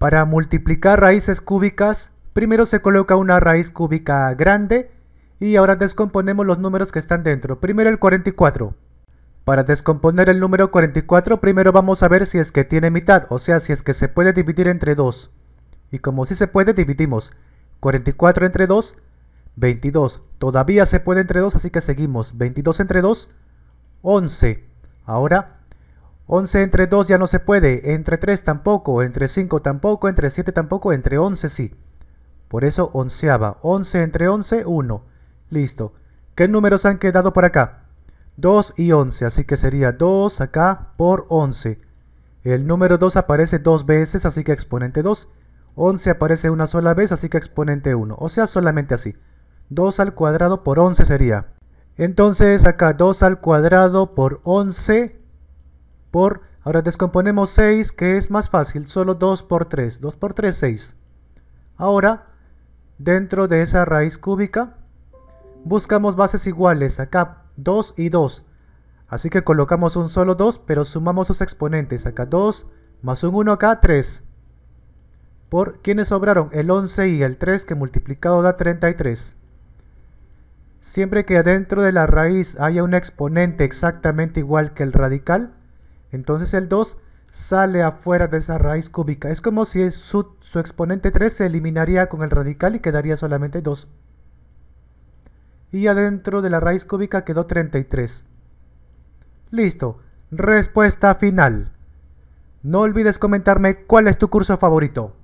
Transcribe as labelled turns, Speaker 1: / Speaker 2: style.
Speaker 1: Para multiplicar raíces cúbicas, primero se coloca una raíz cúbica grande y ahora descomponemos los números que están dentro. Primero el 44. Para descomponer el número 44, primero vamos a ver si es que tiene mitad, o sea, si es que se puede dividir entre 2. Y como si se puede, dividimos 44 entre 2, 22. Todavía se puede entre 2, así que seguimos. 22 entre 2, 11. Ahora 11 entre 2 ya no se puede, entre 3 tampoco, entre 5 tampoco, entre 7 tampoco, entre 11 sí. Por eso onceaba. 11 entre 11, 1. Listo. ¿Qué números han quedado por acá? 2 y 11, así que sería 2 acá por 11. El número 2 aparece dos veces, así que exponente 2. 11 aparece una sola vez, así que exponente 1. O sea, solamente así. 2 al cuadrado por 11 sería. Entonces acá 2 al cuadrado por 11 por... Ahora descomponemos 6, que es más fácil, solo 2 por 3. 2 por 3, 6. Ahora, dentro de esa raíz cúbica, buscamos bases iguales. Acá 2 y 2. Así que colocamos un solo 2, pero sumamos sus exponentes. Acá 2, más un 1 acá, 3. Por quienes sobraron el 11 y el 3, que multiplicado da 33. Siempre que adentro de la raíz haya un exponente exactamente igual que el radical, entonces el 2 sale afuera de esa raíz cúbica. Es como si su, exponente 3 se eliminaría con el radical y quedaría solamente 2. Y adentro de la raíz cúbica quedó 33. Listo. Respuesta final. No olvides comentarme cuál es tu curso favorito.